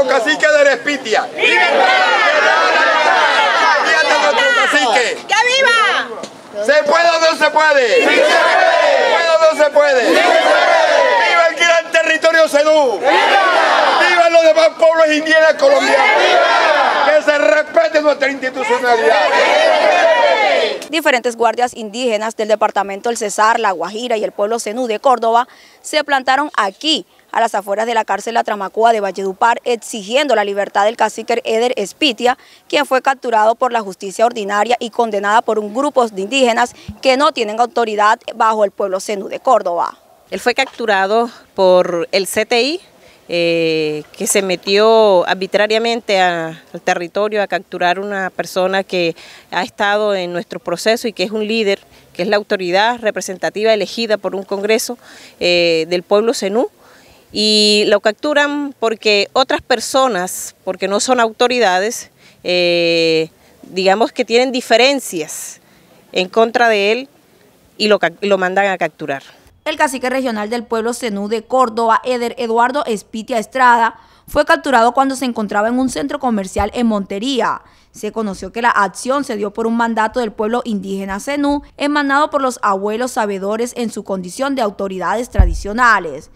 cacique de Respitia. el ¡Viva cacique! ¡Que viva! ¿Se puede o no se puede? se puede! o no se puede? ¡Viva el gran territorio CENU! ¡Viva! ¡Viva los demás pueblos indígenas colombianos! ¡Viva! ¡Que se respete nuestra institucionalidad! Diferentes guardias indígenas del departamento El Cesar, La Guajira y el pueblo senú de Córdoba se plantaron aquí a las afueras de la cárcel La Tramacúa de Valledupar, exigiendo la libertad del cacique Eder Espitia, quien fue capturado por la justicia ordinaria y condenada por un grupo de indígenas que no tienen autoridad bajo el pueblo Zenú de Córdoba. Él fue capturado por el CTI, eh, que se metió arbitrariamente al territorio a capturar una persona que ha estado en nuestro proceso y que es un líder, que es la autoridad representativa elegida por un congreso eh, del pueblo senú y lo capturan porque otras personas, porque no son autoridades, eh, digamos que tienen diferencias en contra de él y lo, lo mandan a capturar. El cacique regional del pueblo Zenú de Córdoba, Eder Eduardo Espitia Estrada, fue capturado cuando se encontraba en un centro comercial en Montería. Se conoció que la acción se dio por un mandato del pueblo indígena Zenú, emanado por los abuelos sabedores en su condición de autoridades tradicionales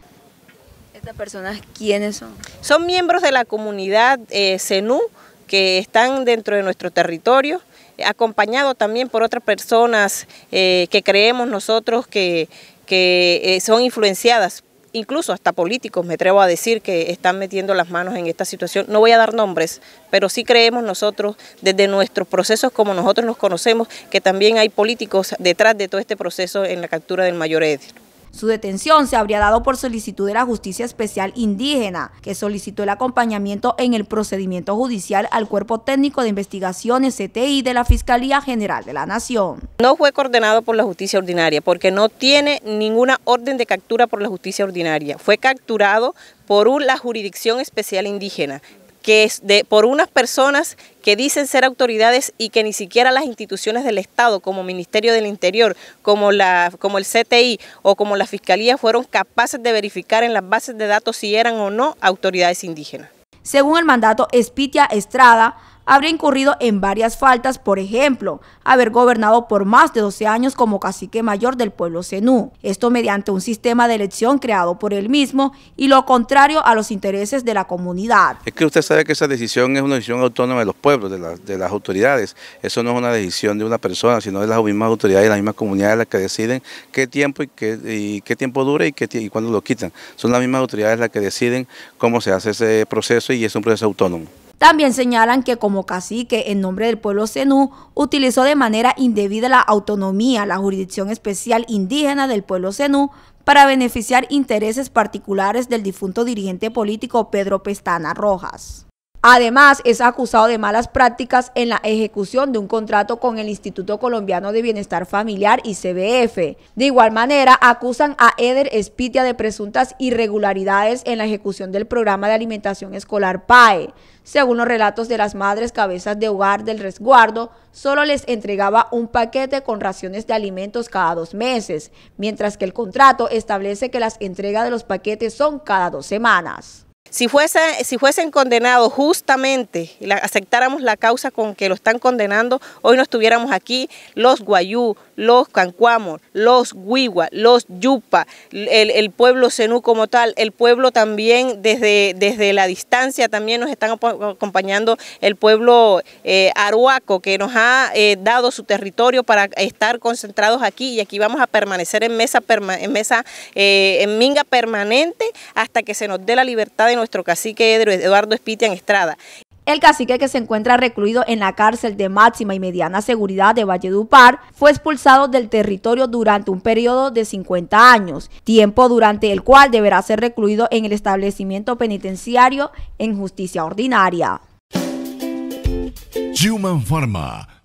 personas quiénes son? Son miembros de la comunidad eh, CENU que están dentro de nuestro territorio acompañados también por otras personas eh, que creemos nosotros que, que eh, son influenciadas incluso hasta políticos, me atrevo a decir, que están metiendo las manos en esta situación. No voy a dar nombres, pero sí creemos nosotros, desde nuestros procesos como nosotros nos conocemos, que también hay políticos detrás de todo este proceso en la captura del mayor Edil. Su detención se habría dado por solicitud de la Justicia Especial Indígena, que solicitó el acompañamiento en el procedimiento judicial al Cuerpo Técnico de Investigaciones CTI de la Fiscalía General de la Nación. No fue coordenado por la justicia ordinaria porque no tiene ninguna orden de captura por la justicia ordinaria. Fue capturado por la jurisdicción especial indígena, que es por unas personas que dicen ser autoridades y que ni siquiera las instituciones del Estado, como Ministerio del Interior, como, la, como el CTI o como la Fiscalía, fueron capaces de verificar en las bases de datos si eran o no autoridades indígenas. Según el mandato Espitia Estrada, habría incurrido en varias faltas, por ejemplo, haber gobernado por más de 12 años como cacique mayor del pueblo Zenú, esto mediante un sistema de elección creado por él mismo y lo contrario a los intereses de la comunidad. Es que usted sabe que esa decisión es una decisión autónoma de los pueblos, de, las autoridades, eso no es una decisión de una persona, sino de las mismas autoridades, y las mismas comunidades las que deciden qué tiempo y qué, qué tiempo dura y, qué, y cuándo lo quitan. Son las mismas autoridades las que deciden cómo se hace ese proceso y es un proceso autónomo. También señalan que como cacique en nombre del pueblo Zenú utilizó de manera indebida la autonomía, la jurisdicción especial indígena del pueblo Zenú para beneficiar intereses particulares del difunto dirigente político Pedro Pestana Rojas. Además, es acusado de malas prácticas en la ejecución de un contrato con el Instituto Colombiano de Bienestar Familiar y CBF. De igual manera, acusan a Eder Espitia de presuntas irregularidades en la ejecución del programa de alimentación escolar PAE. Según los relatos de las madres cabezas de hogar del resguardo, solo les entregaba un paquete con raciones de alimentos cada dos meses, mientras que el contrato establece que las entregas de los paquetes son cada dos semanas. Si, fuese, si fuesen condenados justamente y aceptáramos la causa con que lo están condenando, hoy no estuviéramos aquí los guayú, los cancuamos, los huigua, los yupa, el, pueblo zenú como tal, el pueblo también desde, desde la distancia también nos están acompañando el pueblo eh, aruaco que nos ha eh, dado su territorio para estar concentrados aquí y aquí vamos a permanecer en mesa, en, mesa eh, en minga permanente hasta que se nos dé la libertad de nuestro cacique Eduardo en Estrada. El cacique que se encuentra recluido en la cárcel de máxima y mediana seguridad de Valledupar fue expulsado del territorio durante un periodo de 50 años, tiempo durante el cual deberá ser recluido en el establecimiento penitenciario en justicia ordinaria. Human